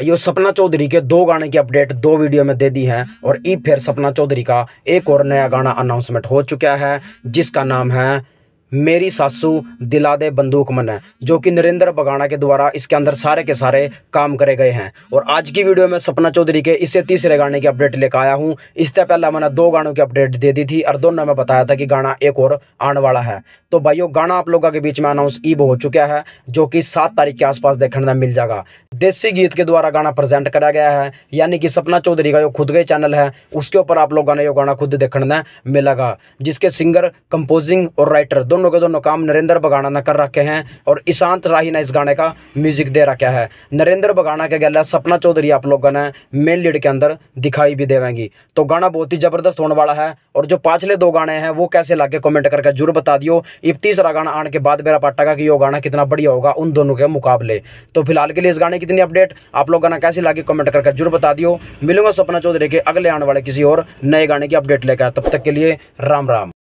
आइयो सपना चौधरी के दो गाने की अपडेट दो वीडियो में दे दी है और ई फिर सपना चौधरी का एक और नया गाना अनाउंसमेंट हो चुका है जिसका नाम है मेरी सासू दिला दे बंदूक मन है जो कि नरेंद्र बगाना के द्वारा इसके अंदर सारे के सारे काम करे गए हैं और आज की वीडियो में सपना चौधरी के इसे तीसरे गाने की अपडेट लेकर आया हूँ इससे पहले मैंने दो गानों की अपडेट दे दी थी और दोनों में बताया था कि गाना एक और आने वाला है तो भाइयों गाना आप लोगों के बीच में अनाउंस ईब हो चुका है जो कि सात तारीख के आसपास देखने में मिल जाएगा देसी गीत के द्वारा गाना प्रेजेंट कराया गया है यानी कि सपना चौधरी का जो खुद का चैनल है उसके ऊपर आप लोगों ने ये गाना खुद देखने मिलेगा जिसके सिंगर कंपोजिंग और राइटर दोनों दोनों के दोनों काम नरेंद्र बगाना ने कर रखे हैं और ईशांत राही ने इस गाने का म्यूजिक दे रखा है नरेंद्र बगाना के गला सपना चौधरी आप लोगों ने मेन लीड के अंदर दिखाई भी देवेंगी तो गाना बहुत ही ज़बरदस्त होने वाला है और जो पाछले दो गाने हैं वो कैसे लागे कॉमेंट करके जरूर बता दियो इब तीसरा गाना आने के बाद मेरा पाटा का कि यो गाना कितना बढ़िया होगा उन दोनों के मुकाबले तो फिलहाल के लिए इस गाने की इतनी अपडेट आप लोग गाना कैसे लागे कॉमेंट करके जरूर बता दियो मिलूंगा सपना चौधरी के अगले आने वाले किसी और नए गाने की अपडेट लेकर तब तक के लिए राम राम